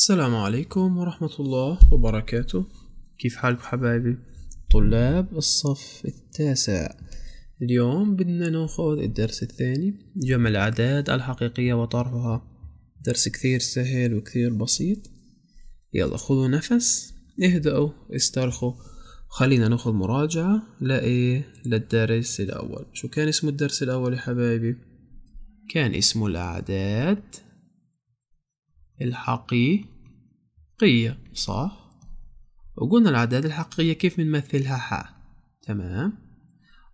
السلام عليكم ورحمة الله وبركاته كيف حالكم حبايبي طلاب الصف التاسع اليوم بدنا ناخذ الدرس الثاني جمع الأعداد الحقيقية وطرحها درس كثير سهل وكثير بسيط يلا خذوا نفس اهدأوا استرخوا خلينا ناخذ مراجعة لإيه للدرس الأول شو كان اسم الدرس الأول يا حبايبي كان اسمه الأعداد الحقيقية صح وقلنا الأعداد الحقيقية كيف بنمثلها ح تمام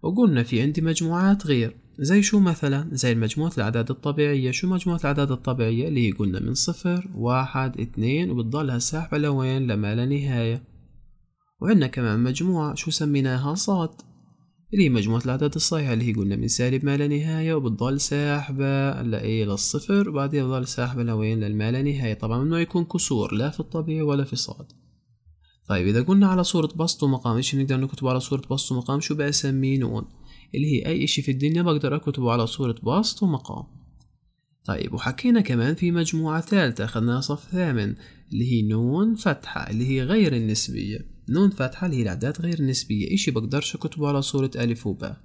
وقلنا في عندي مجموعات غير زي شو مثلا زي مجموعة الأعداد الطبيعية شو مجموعة الأعداد الطبيعية اللي هي قلنا من صفر واحد اتنين وبتضلها ساحبة لوين لما لا نهاية وعندنا كمان مجموعة شو سميناها صاد اللي هي مجموعة الأعداد الصحيحة اللي هي قلنا من سالب ما لا نهاية وبتضل ساحبة لإيه للصفر وبعدين بتضل ساحبة لوين للما لا نهاية طبعا ممنوع يكون كسور لا في الطبيعي ولا في الصاد طيب إذا قلنا على صورة بسط ومقام إيش نقدر نكتبه على صورة بسط ومقام شو بسميه نون اللي هي أي إشي في الدنيا بقدر أكتبه على صورة بسط ومقام طيب وحكينا كمان في مجموعة ثالثة أخذناها صف ثامن اللي هي نون فتحة اللي هي غير النسبية نون فاتحة اللي هي الأعداد غير النسبية إشي بقدرش أكتبه على صورة ألف وباء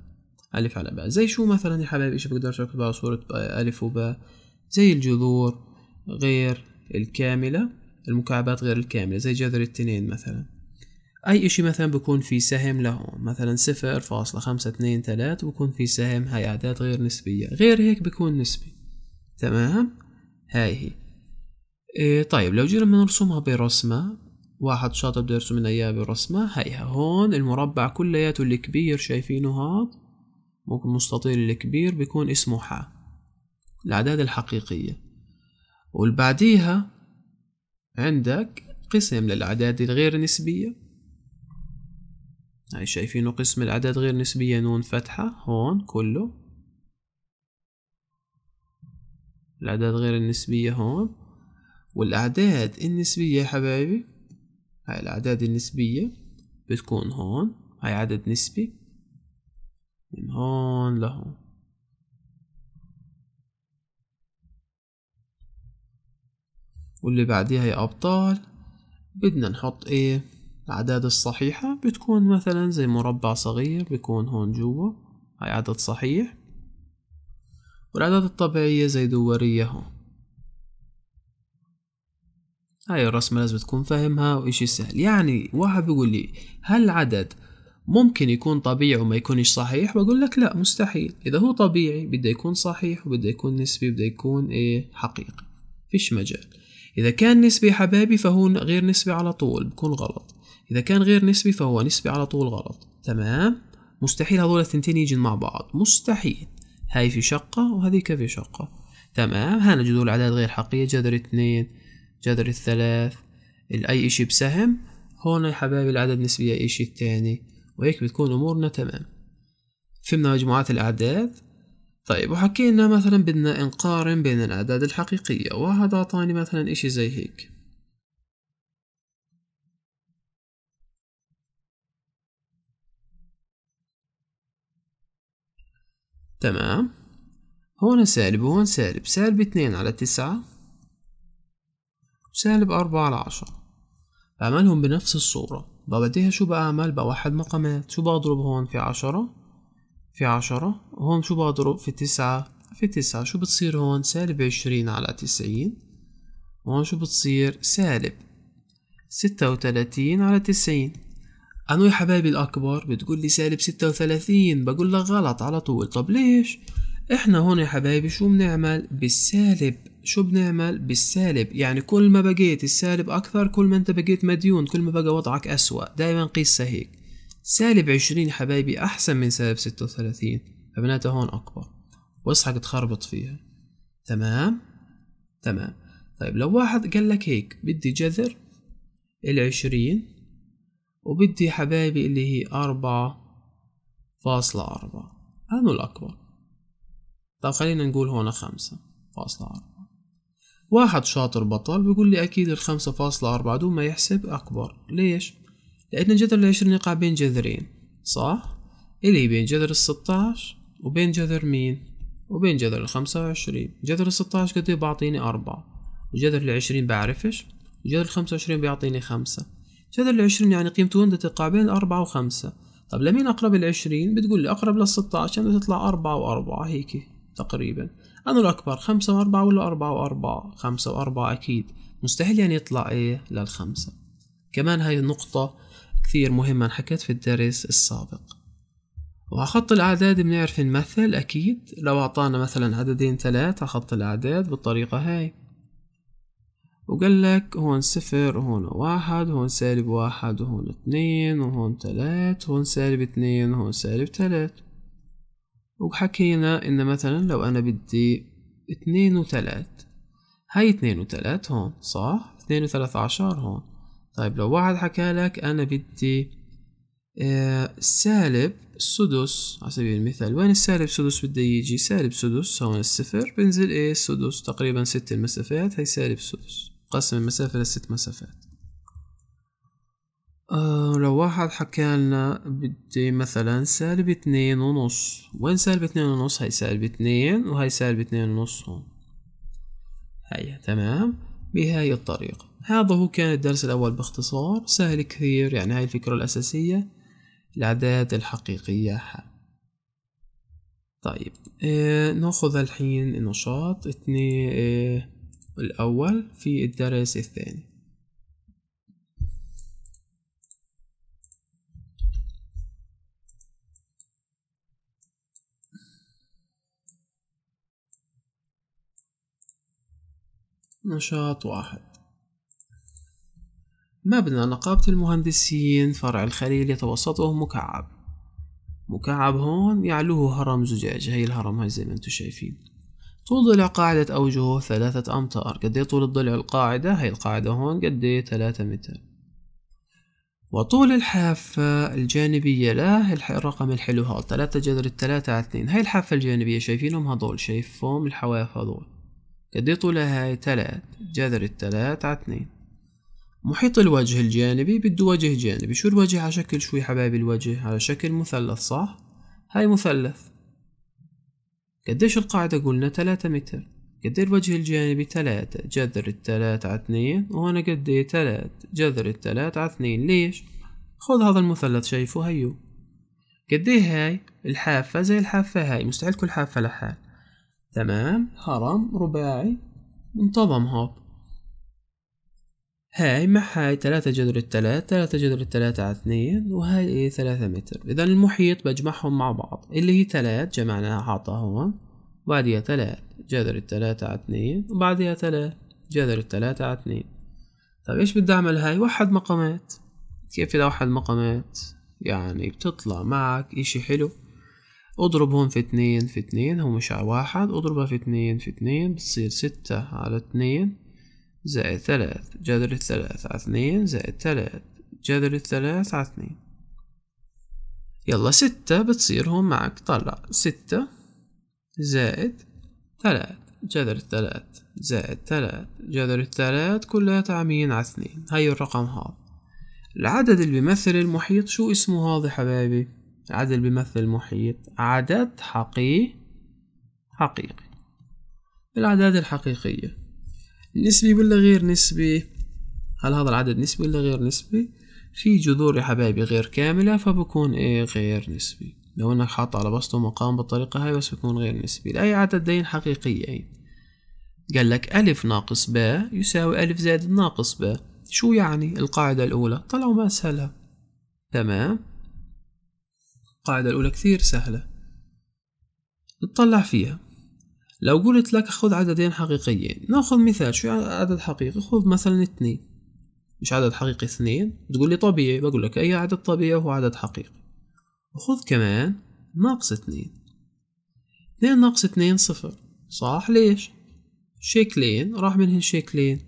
ألف على باء زي شو مثلا يا حبايبي إشي بقدرش أكتبه على صورة ألف وباء زي الجذور غير الكاملة المكعبات غير الكاملة زي جذر التنين مثلا أي إشي مثلا بكون في سهم له مثلا صفر فاصلة خمسة اتنين تلات بكون في سهم هاي أعداد غير نسبية غير هيك بكون نسبي تمام هاي هي إيه طيب لو جينا بنرسمها برسمة واحد شاطر بده يرسم لنا اياه بالرسمة هيها هون المربع كلياته الكبير شايفينه هاد ممكن مستطيل الكبير بيكون اسمه ح الأعداد الحقيقية والبعديها عندك قسم للأعداد الغير نسبية هاي شايفينه قسم الأعداد غير نسبية نون فتحة هون كله الأعداد غير النسبية هون والأعداد النسبية يا حبايبي هاي الأعداد النسبية بتكون هون هاي عدد نسبي من هون لهون واللي بعديها هي أبطال بدنا نحط إيه الأعداد الصحيحة بتكون مثلا زي مربع صغير بيكون هون جوا هاي عدد صحيح والأعداد الطبيعية زي دورية هون هاي الرسمة لازم تكون فاهمها وإشي سهل يعني واحد بيقول لي هل العدد ممكن يكون طبيعي وما يكونش صحيح بقول لك لا مستحيل إذا هو طبيعي بده يكون صحيح وبده يكون نسبي بده يكون إيه حقيقي فيش مجال إذا كان نسبي حبايبي فهو غير نسبي على طول بكون غلط إذا كان غير نسبي فهو نسبي على طول غلط تمام مستحيل هذول الثنتين يجن مع بعض مستحيل هاي في شقة وهذيك في شقة تمام جذور الأعداد غير حقيقية جذر اثنين جذر الثلاث الأي إشي بسهم هون يا حبايبي العدد نسبي أي إشي التاني وهيك بتكون أمورنا تمام فهمنا مجموعات الأعداد طيب وحكينا مثلا بدنا نقارن بين الأعداد الحقيقية وهذا أعطاني مثلا إشي زي هيك تمام هون سالب وهون سالب سالب اتنين على تسعة سالب أربعة على عشرة بعملهم بنفس الصورة ببديها شو بعمل بوحد مقامات شو بضرب هون في عشرة في عشرة وهون شو بضرب في تسعة في تسعة شو بتصير هون سالب عشرين على تسعين وهون شو بتصير سالب ستة وتلاتين على تسعين أنو يا حبايبي الأكبر بتقول لي سالب ستة وثلاثين بقول لك غلط على طول طب ليش؟ إحنا هون يا حبايبي شو بنعمل بالسالب شو بنعمل بالسالب يعني كل ما بقيت السالب أكثر كل ما أنت بقيت مديون كل ما بقى وضعك أسوأ دائما قيسها هيك سالب عشرين حبايبي أحسن من سالب ستة وثلاثين فبناتها هون أكبر واصحك تخربط فيها تمام تمام طيب لو واحد قال لك هيك بدي جذر العشرين وبدي حبايبي اللي هي أربعة فاصلة أربعة أنو الأكبر طب خلينا نقول هون خمسة فاصلة أربعة واحد شاطر بطل بيقول لي أكيد الخمسة فاصلة أربعة دون ما يحسب أكبر ليش؟ لأن جذر العشرين يقع بين جذرين صح؟ إلي بين جذر الستاش وبين جذر مين؟ وبين جذر الخمسة وعشرين جذر الستاش قد إيه بعطيني أربعة وجذر العشرين بعرفش وجذر الخمسة وعشرين بيعطيني خمسة جذر العشرين يعني قيمته وين تقع بين أربعة وخمسة طب لمين أقرب العشرين؟ بتقول لي أقرب للستاش يعني تطلع أربعة وأربعة هيك تقريبا أنو الأكبر خمسة وأربعة ولا أربعة وأربعة خمسة وأربعة أكيد مستحيل يعني يطلع إيه للخمسة كمان هاي النقطة كثير مهمة انحكت في الدرس السابق وعلى خط الأعداد بنعرف نمثل أكيد لو أعطانا مثلا عددين ثلاثة على خط الأعداد بالطريقة هاي وقال لك هون صفر وهون واحد هون سالب واحد وهون اثنين وهون ثلاث هون سالب اثنين وهون سالب ثلاث وحكينا إن مثلا لو أنا بدي اتنين وتلات هاي اتنين وتلات هون صح اثنين وثلاث عشر هون طيب لو واحد حكى لك أنا بدي آه سالب سدس على سبيل المثال وين السالب سدس بدي يجي سالب سدس هون الصفر بنزل ايه سدس تقريبا ست المسافات هي سالب سدس قسم المسافة لست مسافات أه لو واحد حكى لنا بدي مثلا سالب اتنين ونص وين سالب اتنين ونص هاي سالب اتنين وهاي سالب اتنين ونص هون هيا تمام بهاي الطريقة هذا هو كان الدرس الأول باختصار سهل كثير يعني هاي الفكرة الأساسية الأعداد الحقيقية ها. طيب آه ناخذ الحين النشاط اتنين آه، الأول في الدرس الثاني نشاط واحد مبنى نقابة المهندسين فرع الخليل يتوسطه مكعب مكعب هون يعلوه هرم زجاج هي الهرم هاي زي ما انتو شايفين طول ضلع قاعدة أوجهه ثلاثة أمتار قد إيه طول الضلع القاعدة هاي القاعدة هون قد إيه؟ ثلاثة متر وطول الحافة الجانبية له الرقم الحلو هذا ثلاثة جذر الثلاثة على اثنين هاي الحافة الجانبية شايفينهم هذول شايفهم الحواف هذول قد طولها هاي تلات جذر التلات على اتنين محيط الوجه الجانبي بده وجه جانبي شو الوجه على شكل شوي حبايب حبايبي الوجه على شكل مثلث صح هاي مثلث قديش القاعدة قلنا تلاتة متر قد إيه الوجه الجانبي تلاتة جذر التلاتة على اتنين وهنا قد ايه تلات جذر التلاتة على اتنين ليش خذ هذا المثلث شايفه هيو قد ايه هاي الحافة زي الحافة هاي مستحيل كل حافة لحال تمام هرم رباعي منتظم هاب هاي مع هاي تلاتة جذر الثلاث تلاتة جذر التلاتة على اثنين وهاي ايه ثلاثة متر اذا المحيط بجمعهم مع بعض اللي هي تلات جمعناها حاطها هون بعدها تلات جذر التلاتة على اثنين وبعدها تلات جذر التلاتة على اثنين طيب ايش بدي اعمل هاي وحد مقامات كيف اذا وحد مقامات يعني بتطلع معك اشي حلو اضربهم في اتنين في اتنين هو مش على واحد اضربها في اتنين في اتنين بتصير ستة على اتنين زائد ثلاث جذر الثلاث على اثنين زائد ثلاث جذر الثلاث على اثنين يلا ستة بتصير هون معك طلع ستة زائد ثلاث جذر الثلاث زائد ثلاث جذر الثلاث كلها تعمين على اثنين هاي الرقم هذا العدد اللي بيمثل المحيط شو اسمه هذا حبايبي عدل بيمثل محيط عدد حقيقي حقيقي الأعداد الحقيقية نسبي ولا غير نسبي هل هذا العدد نسبي ولا غير نسبي في جذور يا حبايبي غير كاملة فبكون ايه غير نسبي لو انك حاط على بسط ومقام بالطريقة هاي بس بكون غير نسبي لأي عددين حقيقيين قال لك ألف ناقص باء يساوي ألف زائد ناقص باء شو يعني القاعدة الأولى طلعوا ما أسهلها تمام القاعدة الأولى كثير سهلة نطلع فيها لو قلت لك خذ عددين حقيقيين ناخذ مثال شو عدد حقيقي خذ مثلا اثنين مش عدد حقيقي اثنين تقول لي طبيعي بقول لك أي عدد طبيعي هو عدد حقيقي وخذ كمان ناقص اثنين اثنين ناقص اثنين صفر صح ليش شكلين راح منهن شكلين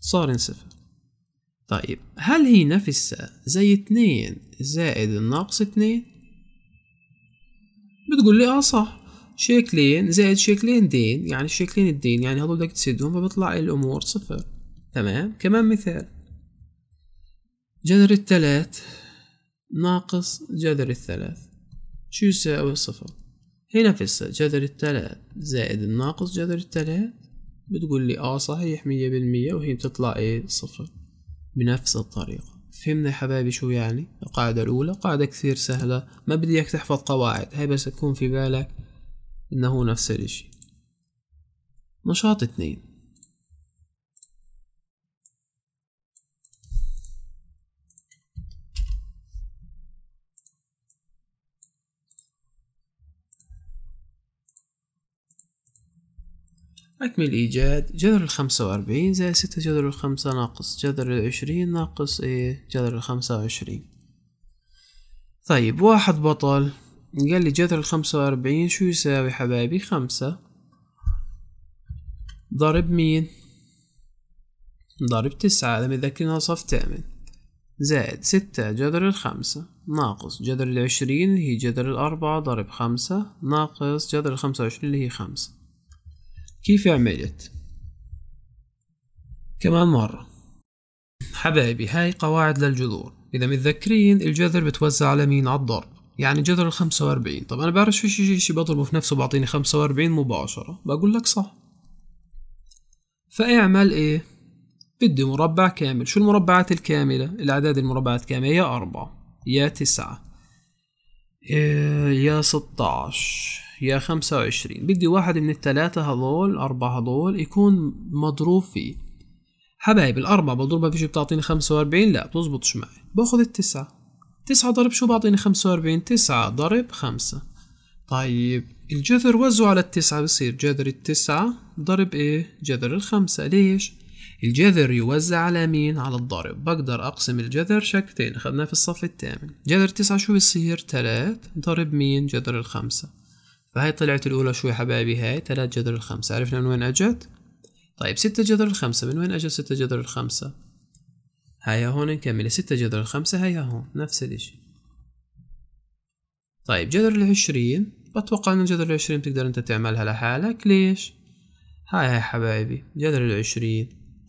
صارن صفر طيب هل هي نفسها زي اثنين زائد الناقص اثنين بتقول لي اه صح شكلين زائد شكلين دين يعني شكلين الدين يعني هذول بدك تسدهم فبيطلع الامور صفر تمام كمان مثال جذر الثلاث ناقص جذر الثلاث شو يساوي صفر هي نفسها جذر الثلاث زائد الناقص جذر الثلاث بتقول لي اه صحيح مية بالمية وهي بتطلع ايه صفر بنفس الطريقة فهمنا يا حبايبي شو يعني القاعدة الأولى قاعدة كثير سهلة ما بدي إياك تحفظ قواعد هاي بس تكون في بالك إنه هو نفس الإشي نشاط اتنين أكمل إيجاد جذر الخمسة وأربعين زائد ستة جذر الخمسة ناقص جذر العشرين ناقص إيه جذر الخمسة وعشرين طيب واحد بطل قال لي جذر الخمسة وأربعين شو يساوي حبايبي خمسة ضرب مين ضرب تسعة هذا مذكرينها صف تامن زائد ستة جذر الخمسة ناقص جذر العشرين اللي هي جذر الأربعة ضرب خمسة ناقص جذر الخمسة وعشرين اللي هي خمسة كيف عملت كمان مرة حبايبي هاي قواعد للجذور إذا متذكرين الجذر بتوزع على مين على الضرب يعني جذر الخمسة وأربعين طب أنا بعرف في شي شي بضربه في نفسه بعطيني خمسة وأربعين مباشرة بقول لك صح فاعمل إيه بدي مربع كامل شو المربعات الكاملة الأعداد المربعات كاملة يا أربعة يا تسعة إيه، يا ستاش يا خمسة وعشرين بدي واحد من الثلاثة هذول أربعة هذول يكون مضروب فيه حبايب الأربعة بضربها في شي بتعطيني خمسة وأربعين لا بتزبطش معي باخذ التسعة تسعة ضرب شو بعطيني خمسة وأربعين تسعة ضرب خمسة طيب الجذر وزعه على التسعة بصير جذر التسعة ضرب إيه جذر الخمسة ليش الجذر يوزع على مين على الضرب بقدر أقسم الجذر شكتين أخذناه في الصف الثامن جذر تسعة شو بصير تلات ضرب مين جذر الخمسة فهاي طلعت الأولى شو يا حبايبي هاي ثلاث جذر الخمسة عرفنا من وين أجت طيب ستة جذر الخمسة من وين أجت ستة جذر الخمسة هيا هون نكمل ستة جذر الخمسة هيا هون نفس الإشي طيب جذر العشرين بتوقع إن جذر العشرين بتقدر أنت تعملها لحالك ليش؟ هاي هاي حبايبي جذر العشرين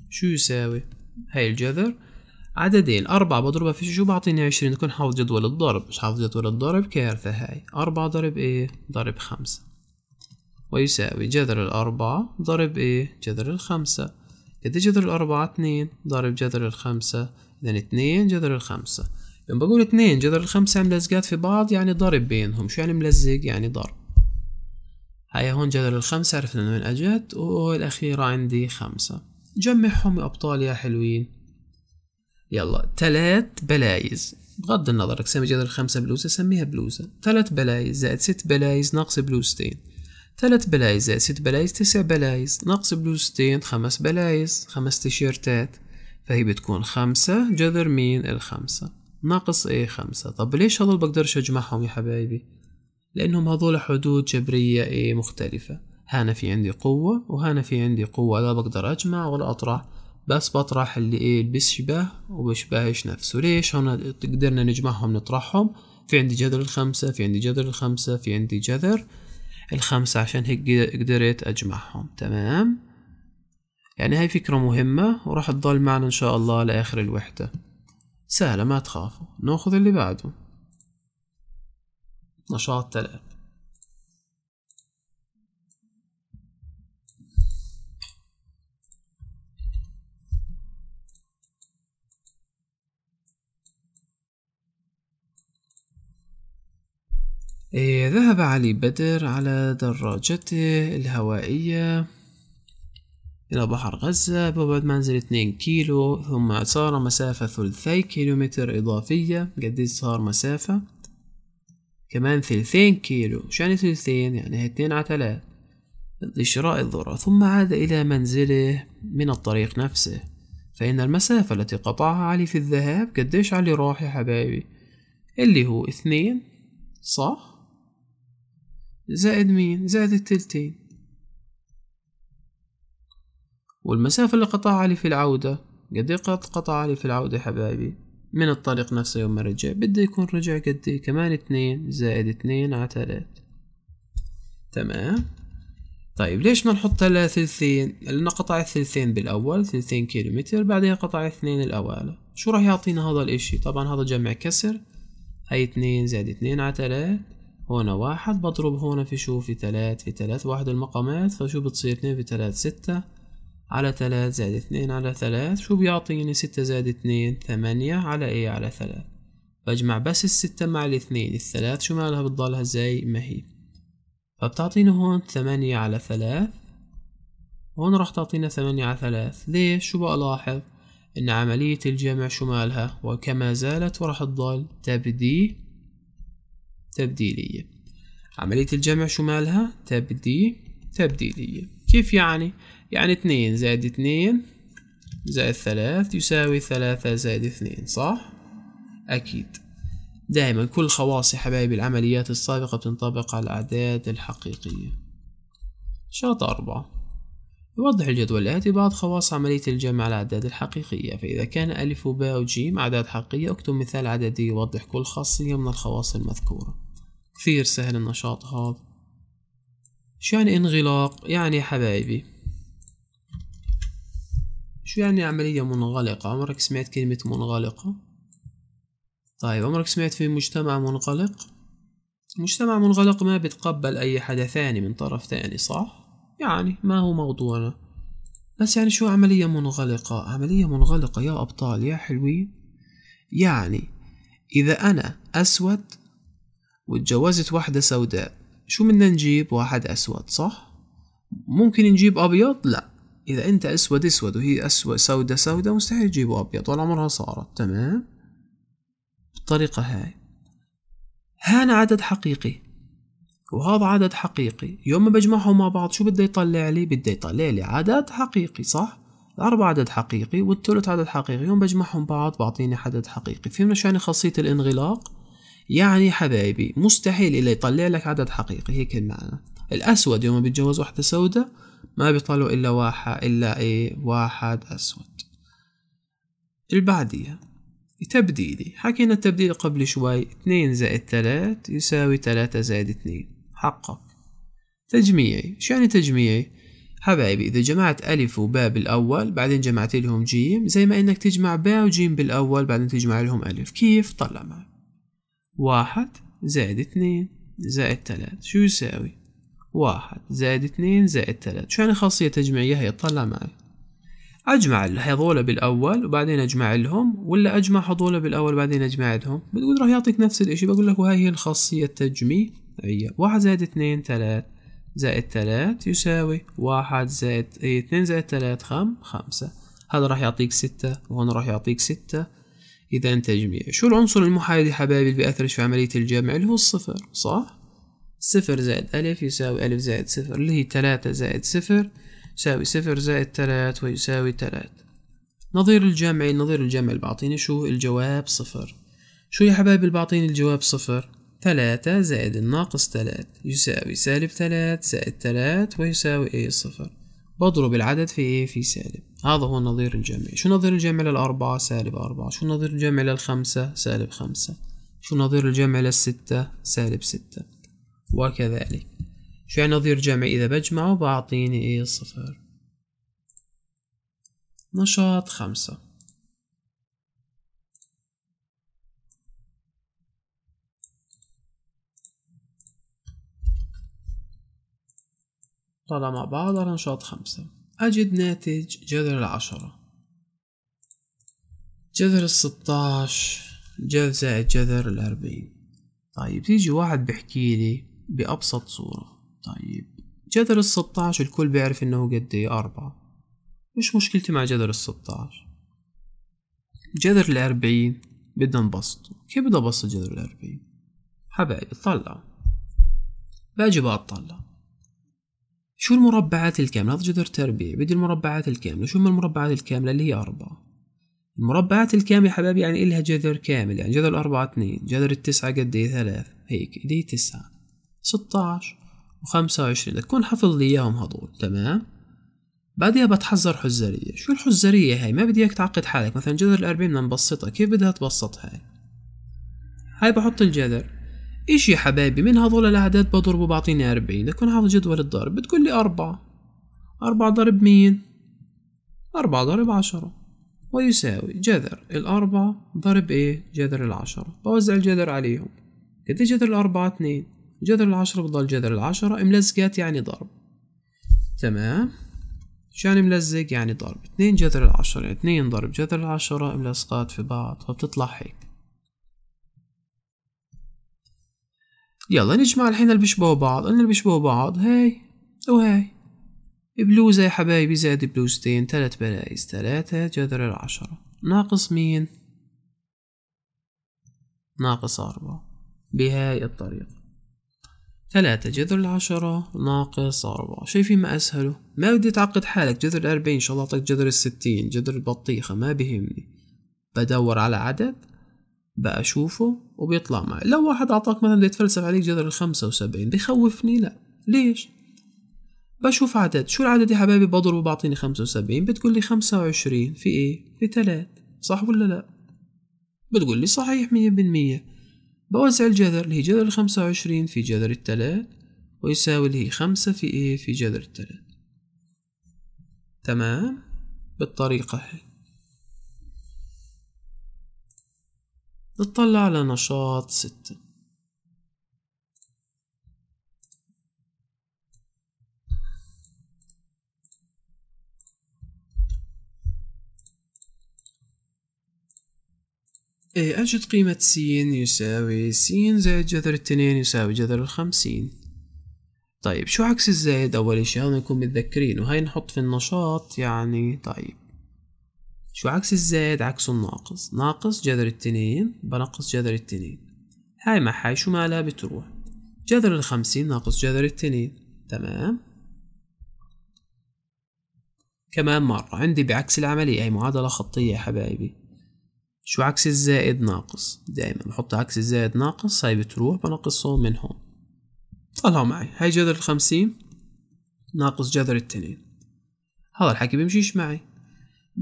شو يساوي؟ هاي الجذر عددين الأربعة بضربها في شو بعطيني عشرين تكون حافظ جدول الضرب مش حافظ جدول الضرب كارثة هاي أربعة ضرب إيه ضرب خمسة ويساوي جذر الأربعة ضرب إيه جذر الخمسة إذا جذر الأربعة اتنين ضرب جذر الخمسة إذا اتنين جذر الخمسة لما بقول اتنين جذر الخمسة ملزقات في بعض يعني ضرب بينهم شو يعني ملزق يعني ضرب هاي هون جذر الخمسة عرفنا من وين أجت والأخيرة عندي خمسة جمعهم يا أبطال يا حلوين يلا ثلاث بلايز بغض النظر رك جذر الخمسة بلوزة سميها بلوزة ثلاث بلايز زائد ست بلايز ناقص بلوزتين ثلاث بلايز زائد ست بلايز تسع بلايز ناقص بلوزتين خمس بلايز خمس تيشيرتات فهي بتكون خمسة جذر مين الخمسة ناقص ايه خمسة طب ليش هذول بقدرش اجمعهم يا حبايبي لانهم هذول حدود جبرية ايه مختلفة هنا في عندي قوة وهنا في عندي قوة لا بقدر اجمع ولا اطرح بس بطرح اللي ايه بيشبه وبيشبهش نفسه ليش هون قدرنا نجمعهم نطرحهم في عندي جذر الخمسة في عندي جذر الخمسة في عندي جذر الخمسة عشان هيك قدرت أجمعهم تمام يعني هاي فكرة مهمة وراح تضل معنا إن شاء الله لآخر الوحدة سهلة ما تخافوا ناخذ اللي بعده نشاط ثلاثة إيه، ذهب علي بدر على دراجته الهوائية إلى بحر غزة ببعد منزل 2 كيلو ثم صار مسافة ثلثي كيلومتر إضافية قد صار مسافة كمان ثلثين كيلو شان ثلثين يعني اتنين على تلات لشراء الذرة ثم عاد إلى منزله من الطريق نفسه فإن المسافة التي قطعها علي في الذهاب قديش علي راح يا حبايبي اللي هو اثنين صح زائد مين زائد التلتين والمسافة اللي قطعها لي في العودة قد ايه قطعها لي في العودة حبايبي من الطريق نفسه يوم ما رجع بده يكون رجع قد ايه كمان اثنين زائد اثنين على تلات تمام طيب ليش ما نحط هلا ثلثين لأنه قطع الثلثين بالأول ثلثين كيلومتر بعدين قطع اثنين الأوائل شو راح يعطينا هذا الاشي طبعا هذا جمع كسر هاي اثنين زائد اثنين على تلات هنا واحد بضرب هنا في شو في تلات في تلات واحد المقامات فشو بتصير اثنين في تلات ستة على تلات زائد اثنين على ثلاث شو بيعطيني ستة زائد اثنين ثمانية على ايه على ثلاث بجمع بس الستة مع الاثنين الثلاث شو مالها بتضلها زي ما هي فبتعطيني هون ثمانية على ثلاث هون راح تعطينا ثمانية على ثلاث ليش شو بلاحظ ان عملية الجمع شو مالها وكما زالت وراح تضل تبدي تبديلية عملية الجمع شو مالها تبدي تبديلية كيف يعني يعني اتنين زائد اتنين زائد ثلاث يساوي ثلاثة زائد اثنين صح أكيد دائما كل خواص يا حبايبي العمليات السابقة تنطبق على الأعداد الحقيقية شرط أربعة يوضح الجدول الآتي بعض خواص عملية الجمع على الأعداد الحقيقية فإذا كان ألف وباء وجيم أعداد حقيقية اكتب مثال عددي يوضح كل خاصية من الخواص المذكورة كثير سهل النشاط هذا شو يعني انغلاق يعني حبايبي شو يعني عملية منغلقة عمرك سمعت كلمة منغلقة طيب عمرك سمعت في مجتمع منغلق مجتمع منغلق ما بتقبل أي حدا ثاني من طرف ثاني صح يعني ما هو موضوعنا بس يعني شو عملية منغلقة عملية منغلقة يا أبطال يا حلوين يعني إذا أنا أسود واتجوزت واحدة سوداء شو بدنا نجيب واحد أسود صح؟ ممكن نجيب أبيض؟ لأ إذا أنت أسود أسود وهي أسود سوداء سوداء مستحيل تجيبوا أبيض ولا عمرها صارت تمام؟ بالطريقة هاي هانا عدد حقيقي وهذا عدد حقيقي يوم ما بجمعهم مع بعض شو بده يطلع لي بده يطلع لي عدد حقيقي صح الأربعة عدد حقيقي والثلث عدد حقيقي يوم بجمعهم بعض بعطيني عدد حقيقي فهمنا شو يعني خاصية الانغلاق يعني حبايبي مستحيل إلا يطلع لك عدد حقيقي هيك المعنى الأسود يوم بيتجوز واحدة سوداء ما بيطلعوا إلا واحد إلا إيه واحد أسود البعدية تبديلي حكينا التبديل قبل شوي اتنين زائد تلات يساوي تلاتة زائد اتنين حقك تجميعي شو يعني تجميعي؟ حبايبي إذا جمعت ألف وباء بالأول بعدين جمعت لهم جيم زي ما إنك تجمع باء وجيم بالأول بعدين تجمع لهم ألف كيف؟ طلع معك واحد زائد اثنين زائد تلات شو يساوي واحد زائد اثنين زائد تلات شو يعني خاصية تجميعية هي طلع معي أجمع هذول بالأول وبعدين أجمع لهم ولا أجمع هذول بالأول وبعدين أجمع لهم بتقول راح يعطيك نفس الإشي بقول لك وهاي هي الخاصية التجميعية واحد زائد اثنين تلات زائد تلات يساوي واحد زائد إيه، اثنين زائد تلات خم خمسة هذا راح يعطيك ستة وهون راح يعطيك ستة إذا تجميع شو العنصر المحايد يا حبايبي اللي بيأثرش في عملية الجمع اللي هو الصفر صح؟ صفر زائد ألف يساوي ألف زائد صفر اللي هي تلاتة زائد صفر يساوي صفر زائد تلات ويساوي تلات نظير الجمع نظير الجمع اللي بعطيني شو الجواب صفر شو يا حبايبي اللي بعطيني الجواب صفر ثلاثة زائد الناقص ثلاث يساوي سالب ثلاث زائد ثلاث ويساوي ايه صفر بضرب العدد في ايه في سالب هذا هو النظير الجمعي شو نظير الجمع للأربعة سالب أربعة شو نظير الجمع للخمسة سالب خمسة شو نظير الجمع للستة سالب ستة وكذلك شو يعني نظير جمع إذا بجمعه بعطيني ايه صفر نشاط خمسة طلع مع بعض على نشاط خمسة أجد ناتج جذر العشرة جذر الستاش جذر زائد جذر الأربعين طيب تيجي واحد بحكي لي بأبسط صورة طيب جذر الستاش الكل بيعرف إنه قد إيه أربعة مش مشكلتي مع جذر الستاش جذر الأربعين بدنا نبسطه كيف بدي أبسط جذر الأربعين حبايبي طلع باجي بقى أطلع شو المربعات الكاملة هذا جذر تربيع بدي المربعات الكاملة شو من المربعات الكاملة اللي هي أربعة المربعات الكاملة حبايبي يعني إلها جذر كامل يعني جذر الأربعة اتنين جذر التسعة قد إيه ثلاث هيك إيه تسعة عشر وخمسة وعشرين تكون حفظ لي إياهم هذول تمام بعدها بتحذر حزرية شو الحزرية هاي ما بدي اياك تعقد حالك مثلا جذر الأربعين بدنا نبسطها كيف بدها تبسط هاي هاي بحط الجذر ايش يا حبايبي من هذول الاعداد بضربه بعطيني اربعين لكن هذا حافظ جدول الضرب بتقول لي اربعة اربعة ضرب مين اربعة ضرب عشرة ويساوي جذر الاربعة ضرب ايه جذر العشرة بوزع الجذر عليهم كده إيه جذر الاربعة اتنين جذر العشرة بضل جذر العشرة املزقات يعني ضرب تمام شان ملزق يعني ضرب اتنين جذر العشرة اتنين ضرب جذر العشرة ملصقات في بعض فبتطلع هيك يلا نجمع الحين اللي بيشبهوا بعض اللي بيشبهوا بعض هاي وهاي بلوزة يا حبايبي زائد بلوزتين تلات بلايز تلاتة جذر العشرة ناقص مين ناقص أربعة بهاي الطريقة ثلاثة جذر العشرة ناقص أربعة شايفين ما أسهله ما بدي تعقد حالك جذر الأربعين إن شاء الله أعطيك جذر الستين جذر البطيخة ما بهمني بدور على عدد بأشوفه وبيطلع معي لو واحد أعطاك مثلا بده يتفلسف عليك جذر الخمسة وسبعين بخوفني لأ ليش؟ بشوف عدد شو العدد يا حبايبي بضربه بعطيني خمسة وسبعين بتقول لي خمسة وعشرين في إيه؟ في تلات صح ولا لأ؟ بتقول لي صحيح مية بالمية بوزع الجذر اللي هي جذر الخمسة وعشرين في جذر التلات ويساوي اللي هي خمسة في إيه؟ في جذر التلات تمام؟ بالطريقة هي نطلع على نشاط ستة إيه، أجد قيمة س يساوي س زائد جذر التنين يساوي جذر الخمسين طيب شو عكس الزايد أول إشي هون نكون متذكرين وهي نحط في النشاط يعني طيب شو عكس الزائد عكس الناقص ناقص جذر التنين بنقص جذر التنين هاي مع هاي شو مالها بتروح جذر الخمسين ناقص جذر التنين تمام كمان مرة عندي بعكس العملية هاي معادلة خطية يا حبايبي شو عكس الزائد ناقص دائما بحط عكس الزائد ناقص هاي بتروح بنقصهم من هون طلعوا معي هاي جذر الخمسين ناقص جذر التنين هذا الحكي بيمشيش معي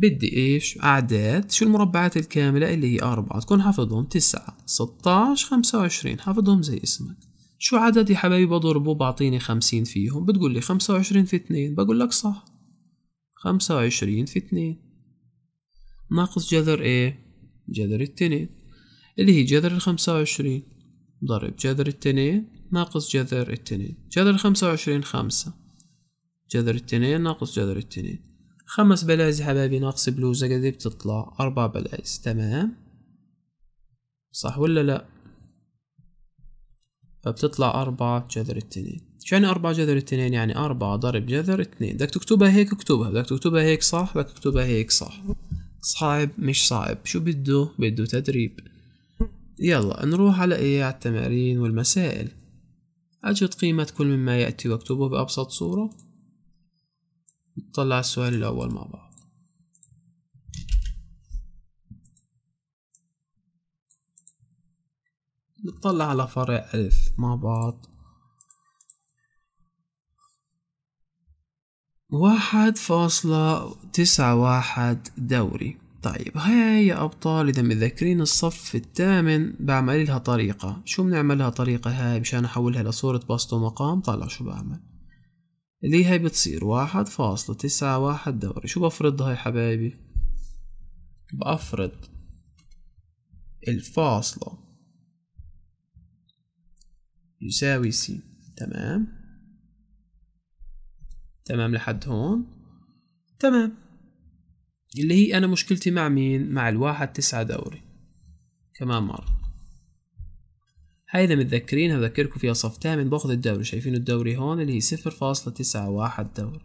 بدي ايش اعداد شو المربعات الكاملة اللي هي اربعة تكون حافظهم تسعة ستاش خمسة وعشرين حافظهم زي اسمك شو عدد يا حبايبي بضربه بعطيني خمسين فيهم بتقول لي خمسة وعشرين في اتنين بقول لك صح خمسة وعشرين في اتنين ناقص جذر ايه جذر التنين اللي هي جذر الخمسة وعشرين ضرب جذر التنين ناقص جذر التنين جذر الخمسة وعشرين خمسة جذر التنين ناقص جذر التنين خمس بلايز حبايبي ناقص بلوزة قد إيه بتطلع أربع بلايز تمام صح ولا لأ فبتطلع أربعة جذر اتنين شو يعني أربعة جذر اتنين يعني أربعة ضرب جذر اتنين بدك تكتبها هيك اكتبها بدك تكتبها هيك صح بدك تكتبها هيك صح صعب مش صعب شو بده بده تدريب يلا نروح على ايه على التمارين والمسائل أجد قيمة كل مما يأتي واكتبه بأبسط صورة نطلع السؤال الأول مع بعض نطلع على فرع ألف مع بعض واحد فاصلة تسعة واحد دوري طيب هاي يا أبطال إذا متذكرين الصف الثامن بعمل لها طريقة شو بنعمل لها طريقة هاي مشان أحولها لصورة بسط ومقام طلع شو بعمل اللي هي بتصير واحد فاصلة تسعة واحد دوري شو بفرضها يا حبايبي بفرض الفاصلة يساوي سي تمام تمام لحد هون تمام اللي هي أنا مشكلتي مع مين مع الواحد تسعة دوري كمان مرة هاي إذا متذكرينها بذكركم فيها صف تامن باخد الدوري شايفين الدوري هون اللي هي صفر فاصلة تسعة واحد دوري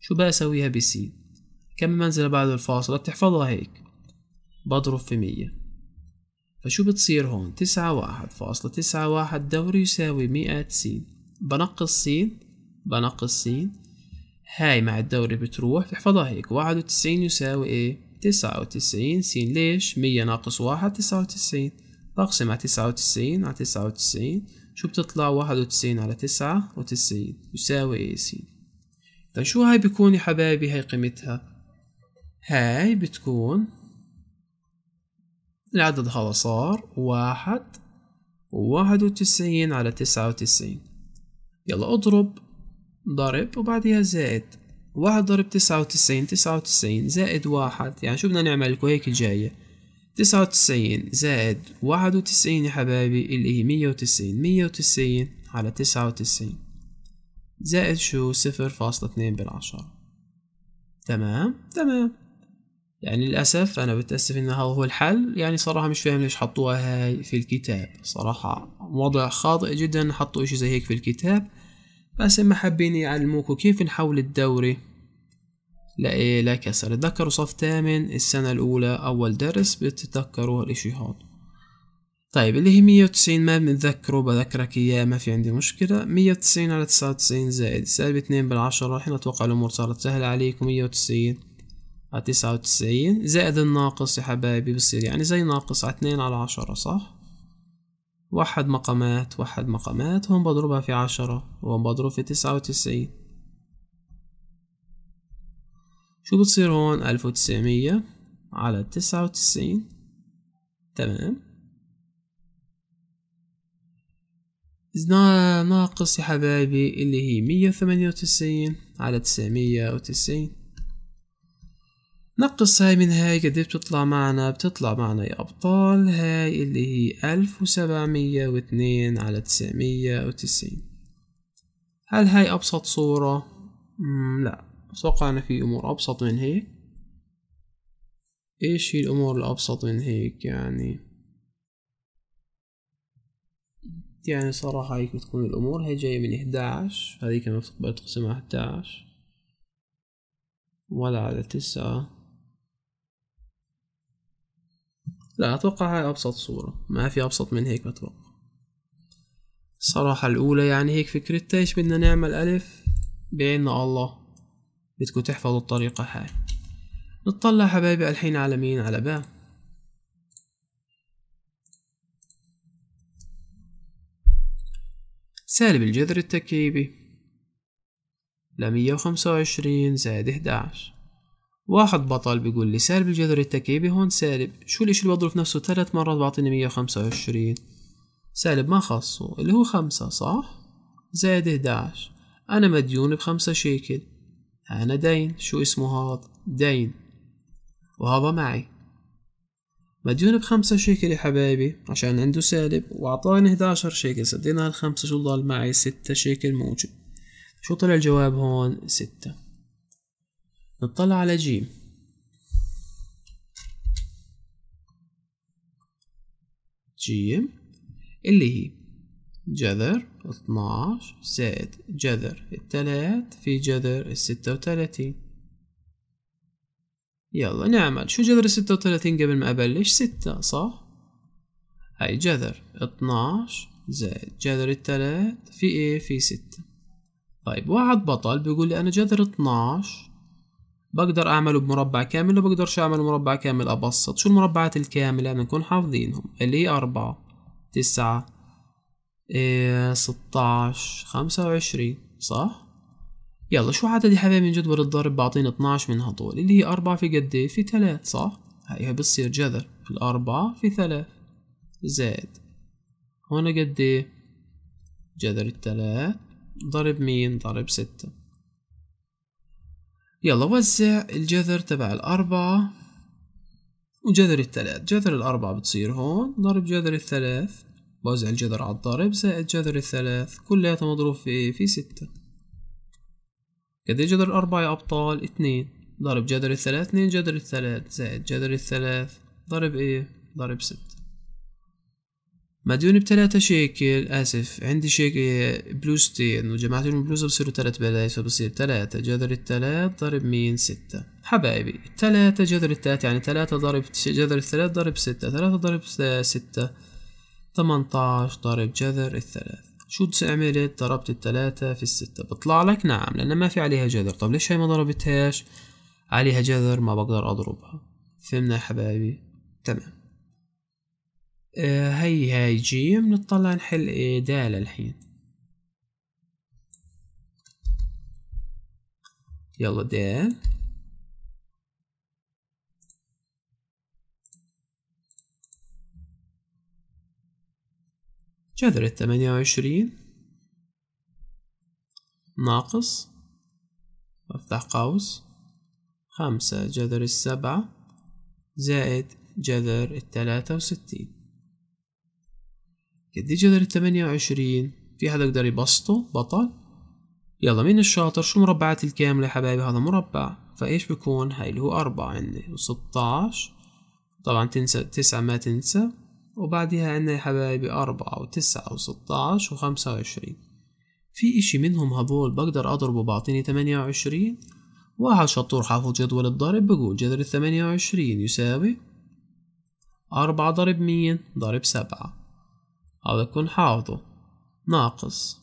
شو بقى أسويها بسي كم منزلة بعد الفاصلة بتحفظها هيك بضرب في مية فشو بتصير هون تسعة واحد فاصلة تسعة واحد دوري يساوي مئة سين بنقص سين بنقص سين هاي مع الدوري بتروح تحفظها هيك واحد وتسعين يساوي ايه تسعة وتسعين سين ليش مية ناقص واحد تسعة وتسعين بقسم على تسعة وتسعين على تسعة وتسعين شو بتطلع واحد وتسعين على تسعة وتسعين يساوي ايه يا سيدي طيب شو هاي بيكون يا حبايبي هاي قيمتها هاي بتكون العدد هذا صار واحد وواحد وتسعين على تسعة وتسعين يلا اضرب ضرب وبعدها زائد واحد ضرب تسعة وتسعين تسعة وتسعين زائد واحد يعني شو بدنا نعمل هيك جاية تسعة وتسعين زائد واحد وتسعين يا حبايبي اللي هي مية وتسعين مية وتسعين على تسعة وتسعين زائد شو صفر فاصلة اتنين بالعشرة تمام تمام يعني للأسف أنا بتأسف إن هذا هو الحل يعني صراحة مش فاهم ليش حطوها هاي في الكتاب صراحة وضع خاطئ جدا حطوا إشي زي هيك في الكتاب بس ما حابين يعلموكوا كيف نحول الدوري لا إيه لا كسر اتذكروا صف تامن السنة الأولى أول درس بتتذكروا الإشي هاد طيب اللي هي مية وتسعين ما بنتذكره بذكرك إياه ما في عندي مشكلة مية وتسعين على تسعة وتسعين زائد سالب اتنين بالعشرة الحين أتوقع الأمور صارت سهلة عليكم مية وتسعين على تسعة وتسعين زائد الناقص يا حبايبي بصير يعني زي ناقص على اتنين على عشرة صح وحد مقامات وحد مقامات هون بضربها في عشرة وهون بضرب في تسعة وتسعين شو بتصير هون ألف وتسعمية على تسعة وتسعين تمام ناقص يا حبايبي اللي هي مية وثمانية وتسعين على تسعمية وتسعين نقص هاي من هاي قد إيه بتطلع معنا بتطلع معنا يا أبطال هاي اللي هي ألف وسبعمية واثنين على تسعمية وتسعين هل هاي أبسط صورة؟ لا أتوقع أن في أمور أبسط من هيك إيش هي الأمور الأبسط من هيك يعني يعني صراحة هيك بتكون الأمور هي جاية من إحداش هذيك كما بتقبل تقسمها إحداش ولا على تسعة لا أتوقع هاي أبسط صورة ما في أبسط من هيك بتوقع الصراحة الأولى يعني هيك فكرتها إيش بدنا نعمل ألف بعيننا الله بدكم تحفظوا الطريقة هاي نطلع حبايبي الحين على مين على باء سالب الجذر التكيبي لمية وخمسة وعشرين زائد احداش واحد بطل بيقول لي سالب الجذر التكيبي هون سالب شو الاشي اللي بضرب نفسه ثلاث مرات بعطيني مية وخمسة وعشرين سالب ما خصه اللي هو خمسة صح زائد احداش أنا مديون بخمسة شيكل أنا دين شو اسمه هذا دين وهذا معي مديون بخمسة شيكل يا حبايبي عشان عنده سالب وأعطاني 11 شيكل سدينا هالخمسة شو ضل معي ستة شيكل موجب شو طلع الجواب هون ستة نطلع على جيم جيم اللي هي جذر 12 زائد جذر التلات في جذر الستة وثلاثين يلا نعمل شو جذر الستة وثلاثين قبل ما أبلش ستة صح؟ هاي جذر 12 زائد جذر التلات في ايه في ستة طيب واحد بطل بيقول لي أنا جذر 12 بقدر أعمله بمربع كامل بقدرش أعمل مربع كامل أبسط شو المربعات الكاملة نكون حافظينهم اللي هي أربعة تسعة 16 إيه، 25 خمسة وعشرين صح؟ يلا شو عدد يا حبايبي من جدول الضرب بعطينا 12 من هدول اللي هي أربعة في قد إيه؟ في ثلاث صح؟ هيها بتصير جذر الأربعة في ثلاث زائد هون قد إيه؟ جذر الثلاث ضرب مين؟ ضرب ستة يلا وزع الجذر تبع الأربعة وجذر الثلاث جذر الأربعة بتصير هون ضرب جذر الثلاث وزع الجذر على الضارب زائد جذر الثلاث كلها مضروب في ايه في ستة كده إيه جذر الأربعة يا أبطال اثنين ضرب جذر الثلاث اثنين جذر الثلاث زائد جذر الثلاث ضرب ايه ضرب ستة مديون بتلاتة شيكل آسف عندي شيكل بلوزتين وجمعتهم بلوزة بصيروا تلات بلايز فبصير تلاتة جذر التلات ضرب مين ستة حبايبي ثلاثة جذر التلات يعني تلاتة ضرب جذر الثلاث ضرب ستة تلاتة ضرب ستة 18 ضرب جذر الثلاث شو عملت ضربت الثلاثة في الستة بطلع لك نعم لأن ما في عليها جذر طب ليش هي ما ضربتهاش عليها جذر ما بقدر أضربها فهمنا يا حبايبي تمام آه هي هاي جي بنطلع نحل إيه دال الحين يلا دال جذر الثمانية وعشرين ناقص افتح قوس خمسة جذر السبعة زائد جذر الثلاثة وستين قد إيه جذر الثمانية وعشرين في حدا يقدر يبسطه بطل يلا مين الشاطر شو المربعات الكاملة يا حبايبي هذا مربع فايش بكون هاي اللي هو أربعة عندي وستاش طبعا تنسى تسعة ما تنسى وبعدها عنا يا حبايبي أربعة وتسعة عشر وخمسة وعشرين في إشي منهم هذول بقدر أضربه بعطيني ثمانية وعشرين واحد شطور حافظ جدول الضرب بقول جذر الثمانية وعشرين يساوي أربعة ضرب مين ضرب سبعة هذا كون حافظه ناقص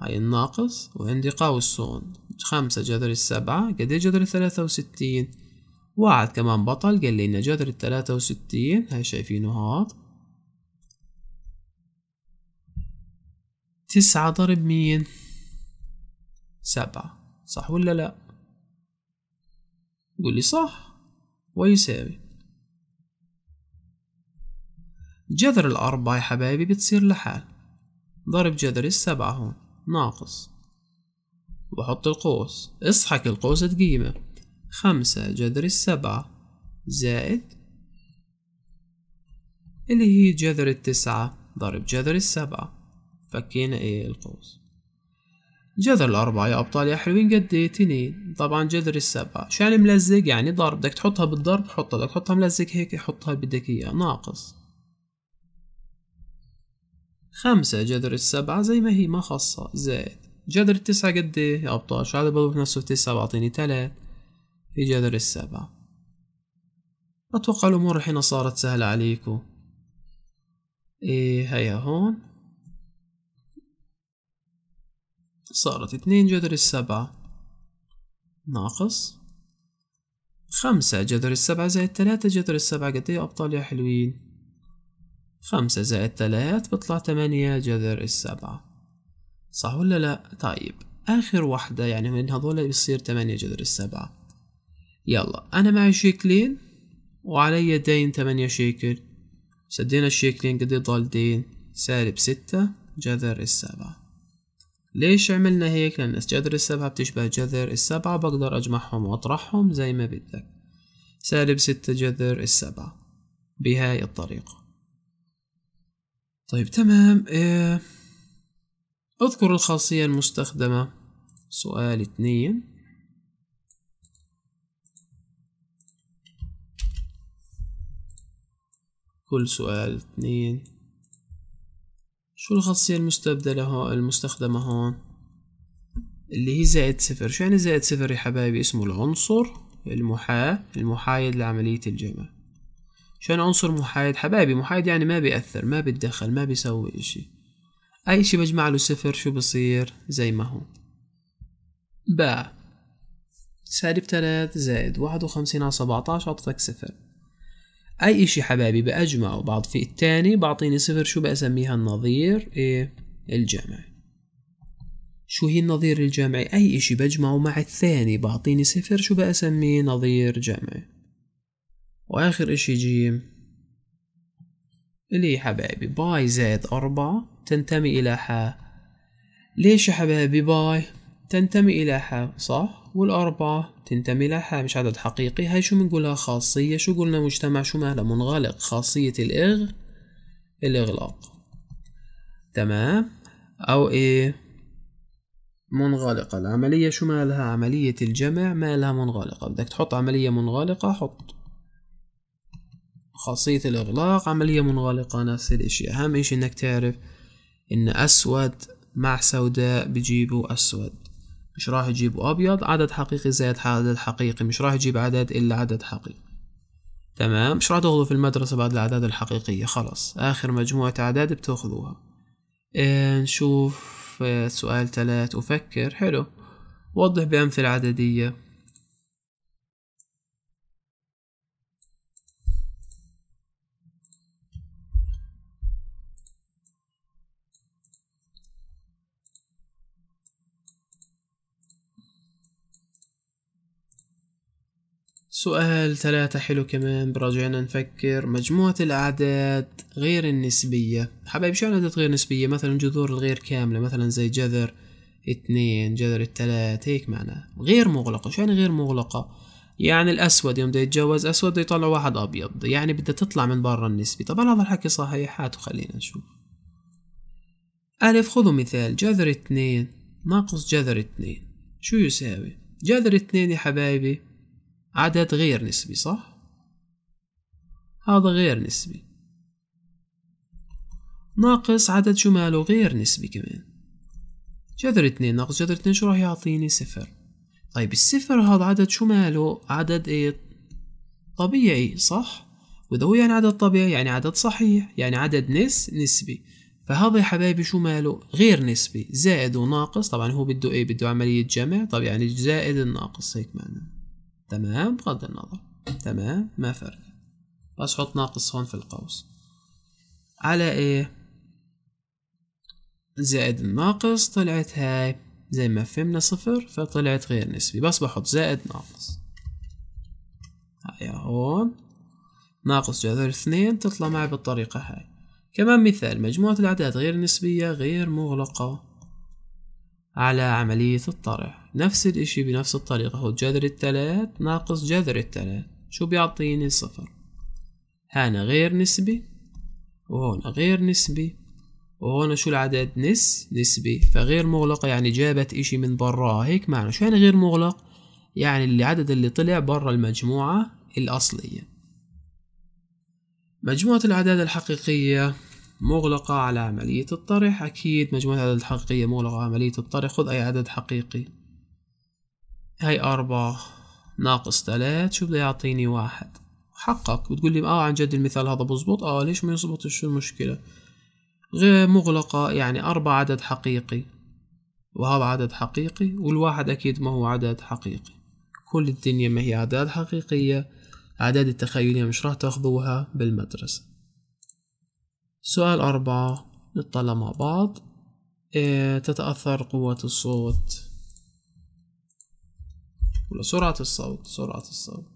هاي الناقص وعندي قوسون خمسة جذر السبعة قد إيه جذر الثلاثة وستين واحد كمان بطل قال لي إن جذر الثلاثة وستين هاي شايفينه هاد تسعة ضرب مين سبعة صح ولا لا قولي صح ويساوي جذر الأربعة يا حبايبي بتصير لحال ضرب جذر السبعة هون ناقص وأحط القوس اصحك القوس تقيمة خمسة جذر السبعة زائد اللي هي جذر التسعة ضرب جذر السبعة فكينا ايه القوس جذر الأربعة يا أبطال يا حلوين قد ايه تنين طبعا جذر السبعة شو يعني ملزق يعني ضرب بدك تحطها بالضرب حطها بدك تحطها ملزق هيك حطها اللي بدك اياه ناقص خمسة جذر السبعة زي ما هي ما خاصة زائد جذر التسعة قد ايه يا أبطال شو هذا بضرب نفسه تسعة بعطيني تلات في جذر السبعة أتوقع الأمور الحين صارت سهلة عليكم إيه هيا هون صارت اتنين جذر السبعة ناقص خمسة جذر السبعة زائد تلاتة جذر السبعة قد ايه أبطال يا حلوين خمسة زائد تلات بطلع تمانية جذر السبعة صح ولا لأ؟ طيب آخر واحدة يعني من هذول بيصير تمانية جذر السبعة يلا أنا معي شيكلين وعلي دين تمانية شيكل سدينا الشيكلين قد إيه؟ ضال دين سالب ستة جذر السبعة ليش عملنا هيك لأن جذر السبعة بتشبه جذر السبعة بقدر أجمعهم وأطرحهم زي ما بدك سالب ستة جذر السبعة بهاي الطريقة طيب تمام إيه، اذكر الخاصية المستخدمة سؤال اثنين كل سؤال اثنين شو الخاصية المستبدلة هون المستخدمة هون اللي هي زائد صفر شو يعني زائد صفر يا حبايبي اسمه العنصر المحا المحايد لعملية الجمع شان يعني عنصر محايد حبايبي محايد يعني ما بيأثر ما بيتدخل ما بيسوي اشي اي شي بجمع له صفر شو بصير زي ما هو باء سالب تلات زائد واحد وخمسين على سبعتاش عطتك صفر اي اشي حبايبي باجمع وبعض في التاني بعطيني صفر شو بسميها النظير ايه الجمعي شو هي النظير الجمعي اي اشي بجمعه مع الثاني بعطيني صفر شو بسميه نظير جمعي واخر اشي جيم اللي حبايبي باي زائد أربعة تنتمي إلى ح ليش يا حبايبي باي تنتمي إلى حا صح والأربعة تنتمي إلى حا مش عدد حقيقي هاي شو بنقولها خاصية شو قلنا مجتمع شو مالها منغلق خاصية الإغ الإغلاق تمام أو إيه منغلقة العملية شو مالها عملية الجمع مالها منغلقة بدك تحط عملية منغلقة حط خاصية الإغلاق عملية منغلقة نفس الإشي أهم إشي إنك تعرف إن أسود مع سوداء بجيبوا أسود مش راح يجيبوا أبيض عدد حقيقي زائد عدد حقيقي مش راح يجيب عدد إلا عدد حقيقي تمام مش راح تاخذوا في المدرسة بعد الأعداد الحقيقية خلاص آخر مجموعة أعداد بتاخذوها إيه نشوف آه، سؤال ثلاث أفكر حلو وضح بأمثلة عددية سؤال ثلاثة حلو كمان براجعنا نفكر مجموعة الأعداد غير النسبية حبايب شو عدد غير نسبية مثلا جذور الغير كاملة مثلا زي جذر اثنين جذر الثلاث هيك معناها غير مغلقة شو يعني غير مغلقة يعني الأسود يوم بده يتجوز أسود بده يطلع واحد أبيض يعني بدها تطلع من برا النسبة طبعا هذا الحكي صحيح هاتوا خلينا نشوف ألف خذوا مثال جذر اثنين ناقص جذر اثنين شو يساوي جذر اثنين يا حبايبي عدد غير نسبي صح هذا غير نسبي ناقص عدد ماله غير نسبي كمان جذر اتنين ناقص جذر اتنين شو راح يعطيني صفر طيب الصفر هذا عدد شماله عدد ايه طبيعي صح وإذا هو يعني عدد طبيعي يعني عدد صحيح يعني عدد نس نسبي فهذا يا حبايبي شو ماله غير نسبي زائد وناقص طبعا هو بده ايه بده عملية جمع طب يعني زائد الناقص هيك معناه تمام بغض النظر تمام ما فرق بس حط ناقص هون في القوس على ايه زائد الناقص طلعت هاي زي ما فهمنا صفر فطلعت غير نسبي بس بحط زائد ناقص هاي هون ناقص هذول الاثنين تطلع معي بالطريقة هاي كمان مثال مجموعة الأعداد غير نسبية غير مغلقة على عملية الطرح نفس الاشي بنفس الطريقة هو جذر التلات ناقص جذر التلات شو بيعطيني صفر هنا غير نسبي وهنا غير نسبي وهنا شو العدد نس نسبي فغير مغلقة يعني جابت اشي من برا هيك معنى شو يعني غير مغلق يعني العدد اللي طلع برا المجموعة الأصلية مجموعة الأعداد الحقيقية مغلقة على عملية الطرح أكيد مجموعة الأعداد الحقيقية مغلقة على عملية الطرح خذ أي عدد حقيقي هاي أربعة ناقص ثلاث شو بده يعطيني واحد حقق بتقول لي اه عن جد المثال هذا بزبط اه ليش ما يزبط شو المشكلة غير مغلقة يعني أربعة عدد حقيقي وهذا عدد حقيقي والواحد أكيد ما هو عدد حقيقي كل الدنيا ما هي أعداد حقيقية أعداد التخيلية مش راح تاخذوها بالمدرسة سؤال أربعة نطلع مع بعض إيه، تتأثر قوة الصوت ولا سرعة الصوت سرعة الصوت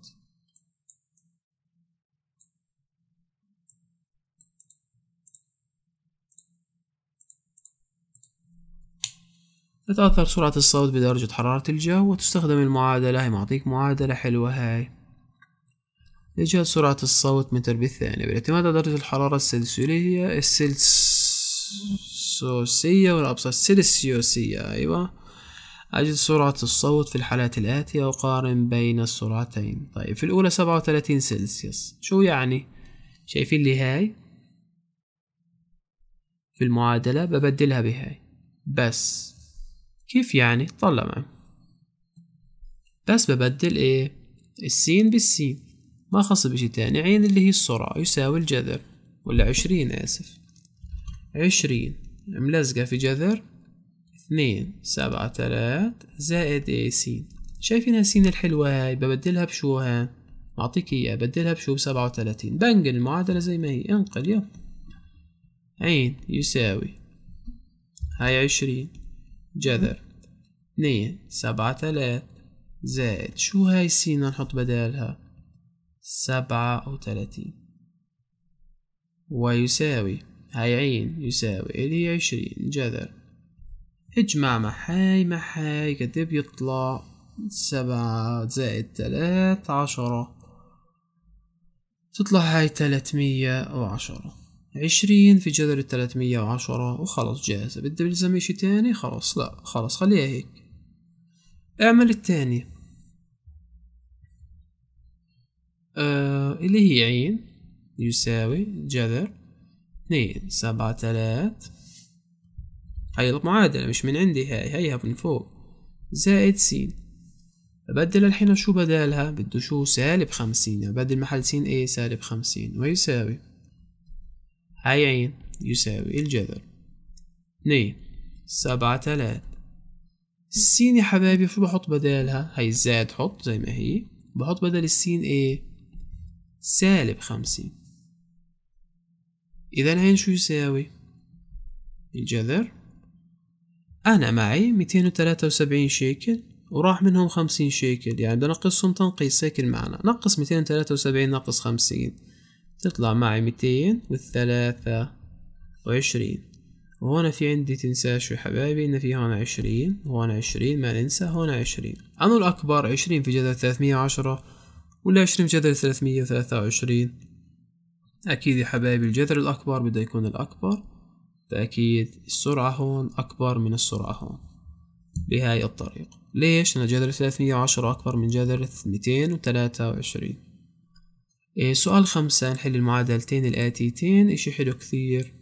تتأثر سرعة الصوت بدرجة حرارة الجو وتستخدم المعادلة هي معطيك معادلة حلوة هاي يجهز سرعة الصوت متر بالثانية بالاعتماد على درجة الحرارة السلسيولية السلسوسية والأبسط السلسيوسية أيوة أجد سرعة الصوت في الحالات الآتية وقارن بين السرعتين طيب في الأولى سبعة وثلاثين سلسيوس شو يعني؟ شايفين لي هاي في المعادلة ببدلها بهاي بس كيف يعني؟ طلع معي بس ببدل ايه؟ السين بالسين ما خص بشي تاني عين اللي هي السرعة يساوي الجذر ولا عشرين آسف عشرين ملزقة في جذر اثنين سبعة تلات زائد اي سين شايفين هالسين الحلوة هاي ببدلها بشو ها معطيك اياها بدلها بشو بسبعة وتلاتين بنقل المعادلة زي ما هي انقل يلا عين يساوي هاي عشرين جذر اثنين سبعة تلات زائد شو هاي السين نحط بدالها سبعة وثلاثين ويساوي هاي عين يساوي اللي هي عشرين جذر اجمع مع هاي مع هاي قد بيطلع سبعة زائد تلات عشرة تطلع هاي تلاتمية وعشرة عشرين في جذر التلاتمية وعشرة وخلص جاهزة بدي بلزم اشي تاني خلص لا خلص خليها هيك اعمل التاني آه اللي هي عين يساوي جذر اثنين سبعة تلات هاي المعادلة مش من عندي هاي هيها من فوق زائد سين أبدل الحين شو بدالها بده شو سالب خمسين يعني بدل محل سين ايه سالب خمسين ويساوي هاي عين يساوي الجذر اثنين سبعة تلات السين يا حبايبي شو بحط بدالها هاي الزائد حط زي ما هي بحط بدل السين ايه سالب خمسين إذا الآن شو يساوي الجذر أنا معي ميتين وتلاتة وسبعين شيكل وراح منهم خمسين شيكل يعني بدنا نقصهم تنقيص هيك المعنى نقص ميتين وتلاتة وسبعين ناقص خمسين تطلع معي ميتين وثلاثة وعشرين وهنا في عندي تنساش يا حبايبي إن في هون عشرين وهون عشرين ما ننسى هون عشرين أنو الأكبر عشرين في جذر ثلاثمية وعشرة ولا عشرين جذر ثلاثمية وثلاثة وعشرين أكيد يا حبايبي الجذر الأكبر بده يكون الأكبر فأكيد السرعة هون أكبر من السرعة هون بهاي الطريقة ليش؟ لأن جذر ثلاثمية وعشرة أكبر من جذر ميتين وتلاتة وعشرين إيه، سؤال خمسة نحل المعادلتين الآتيتين إشي حلو كثير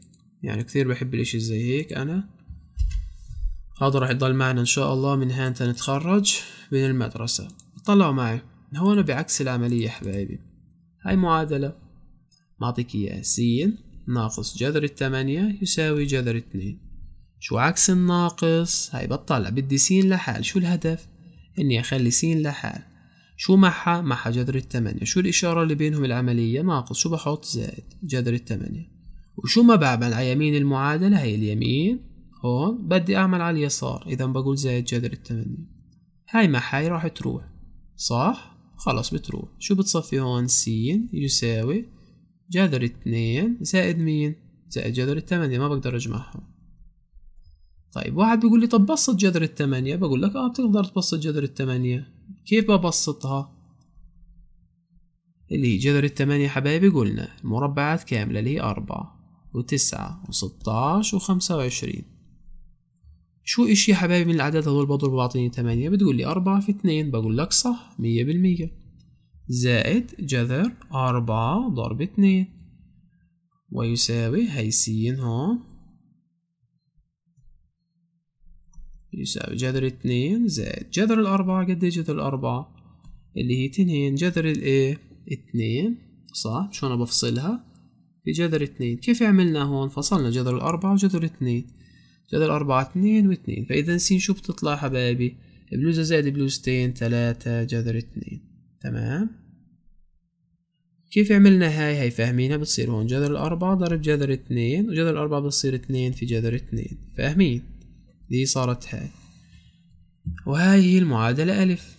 يعني كثير بحب الإشي زي هيك أنا هذا راح يضل معنا إن شاء الله من هان تنتخرج من المدرسة طلعوا معي هون بعكس العملية حبايبي هاي معادلة معطيك إياها س ناقص جذر التمانية يساوي جذر اتنين شو عكس الناقص هاي بطلع بدي س لحال شو الهدف إني أخلي س لحال شو معها معها جذر التمانية شو الإشارة اللي بينهم العملية ناقص شو بحط زائد جذر التمانية وشو ما بعمل على يمين المعادلة هاي اليمين هون بدي أعمل على اليسار إذا بقول زائد جذر التمانية هاي مع هاي راح تروح صح؟ خلاص بتروح شو بتصفي هون س يساوي جذر اتنين زائد مين زائد جذر التمانية ما بقدر أجمعهم طيب واحد بيقول لي طب بسط جذر التمانية بقول لك اه بتقدر تبسط جذر التمانية كيف ببسطها اللي هي جذر التمانية حبايبي قلنا المربعات كاملة اللي هي أربعة وتسعة وستاش وخمسة وعشرين شو اشي يا حبايبي من العدد هذول بضرب بعطيني تمانية بتقول لي أربعة في اتنين بقول لك صح مية بالمية زائد جذر أربعة ضرب اتنين ويساوي هي س هون يساوي جذر اتنين زائد جذر الأربعة قد إيه جذر الأربعة اللي هي تنين جذر الايه اتنين صح شو أنا بفصلها بجذر اتنين كيف عملنا هون فصلنا جذر الأربعة وجذر اتنين زائد الأربعة اتنين واتنين فإذا سين شو بتطلع حبايبي بلوزة زائد بلوزتين تلاتة جذر اتنين تمام كيف عملنا هاي هاي فاهمينها بتصير هون جذر الأربعة ضرب جذر اتنين وجذر الأربعة بتصير اتنين في جذر اتنين فاهمين دي صارت هاي وهاي هي المعادلة ألف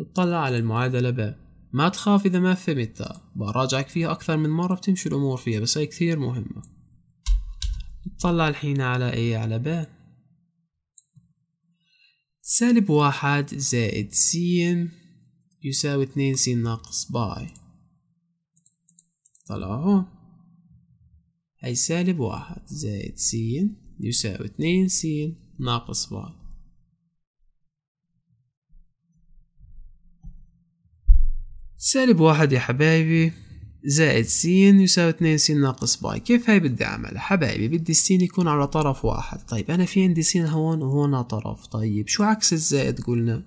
اطلع على المعادلة باء ما تخاف إذا ما فهمتها براجعك فيها أكثر من مرة بتمشي الأمور فيها بس هي كثير مهمة طلع الحين على ايه على ب سالب واحد زائد س يساوي اتنين س ناقص باي طلعوا هاي سالب واحد زائد س يساوي اتنين س ناقص باي سالب واحد يا حبايبي زائد س يساوي اتنين س ناقص باي كيف هاي بدي اعملها حبايبي بدي س يكون على طرف واحد طيب انا في عندي س هون وهون على طرف طيب شو عكس الزائد قلنا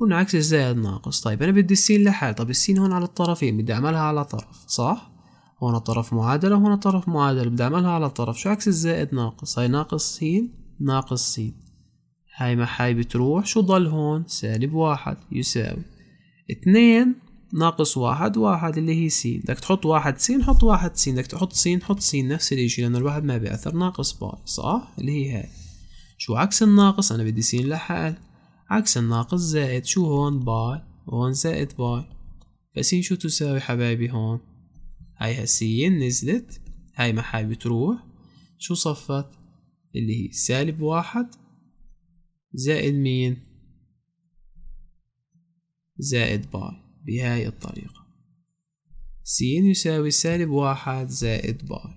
قلنا عكس الزائد ناقص طيب انا بدي السين لحال طب السين هون على الطرفين بدي اعملها على طرف صح هون طرف معادلة وهون طرف معادلة بدي اعملها على طرف شو عكس الزائد ناقص هاي ناقص سين ناقص سين هاي ما هاي بتروح شو ضل هون سالب واحد يساوي اتنين ناقص واحد واحد اللي هي سين بدك تحط واحد سين حط واحد سين بدك تحط سين حط سين نفس الاشي لأن الواحد ما بيأثر ناقص باي صح اللي هي هاي شو عكس الناقص أنا بدي سين لحال عكس الناقص زائد شو هون باي هون زائد باي فسين شو تساوي حبايبي هون هاي سين نزلت هاي محل بتروح شو صفت اللي هي سالب واحد زائد مين زائد باي بهاي الطريقة س يساوي سالب واحد زائد باي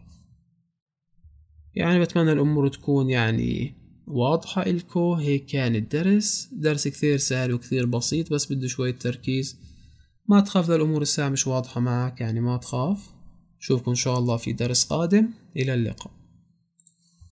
يعني بتمنى الأمور تكون يعني واضحة إلكو هيك كان الدرس درس كثير سهل وكثير بسيط بس بده شوية تركيز ما تخاف الأمور الساعة مش واضحة معك يعني ما تخاف أشوفكم إن شاء الله في درس قادم إلى اللقاء